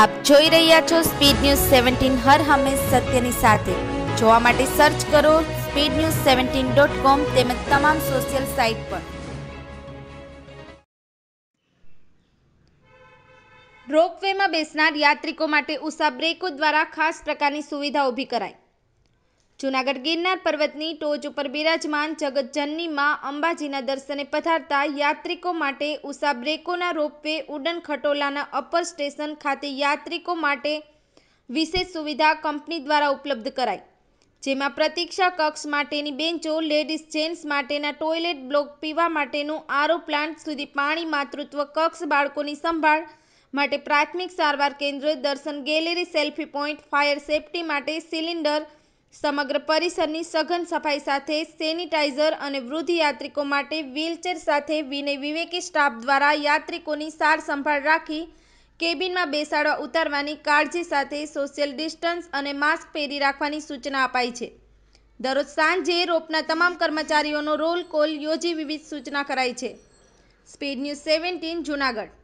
આપ જોઈ રહ્યા છો સ્પીડ ન્યૂઝ સેવન્ટીન હર હંમેશ સત્યની સાથે જોવા માટે સર્ચ કરો speed news seventeen dot com તેમજ તમામ સોશિયલ સાઇટ પર રોપવેમાં બેસનાર યાત્રિકો માટે ઉષા બ્રેકો દ્વારા ખાસ પ્રકારની સુવિધા ઊભી કરાઈ જૂનાગઢ ગિરનાર પર્વતની ટોચ ઉપર બિરાજમાન જગતજનની માં અંબાજીના દર્શને પધારતા યાત્રિકો માટે ઉષા બ્રેકોના રોપવે ઉડન ખટોલાના અપર સ્ટેશન ખાતે યાત્રિકો માટે વિશેષ સુવિધા કંપની દ્વારા ઉપલબ્ધ કરાઈ જેમાં પ્રતીક્ષા કક્ષ માટેની બેન્ચો લેડીઝ જેન્ટ્સ માટેના ટોયલેટ બ્લોક પીવા માટેનું આરો પ્લાન્ટ સુધી પાણી માતૃત્વ કક્ષ બાળકોની સંભાળ માટે પ્રાથમિક સારવાર કેન્દ્ર દર્શન gallery selfie point fire safety માટે સિલિન્ડર સમગ્ર પરિસરની સઘન સફાઈ સાથે સેનિટાઈઝર અને વૃદ્ધ યાત્રિકો માટે વ્હીલચેર સાથે વિનય વિવેકી સ્ટાફ દ્વારા યાત્રિકોની સાર સંભાળ રાખી કેબિનમાં બેસાડવા ઉતારવાની કાળજી સાથે સોશિયલ ડિસ્ટન્સ અને માસ્ક પહેરી રાખવાની સૂચના અપાઈ છે દરરોજ સાંજે રોપના તમામ કર્મચારીઓનો રોલ કોલ યોજી વિવિધ સૂચના કરાઈ છે સ્પીડ ન્યૂઝ સેવન્ટીન જૂનાગઢ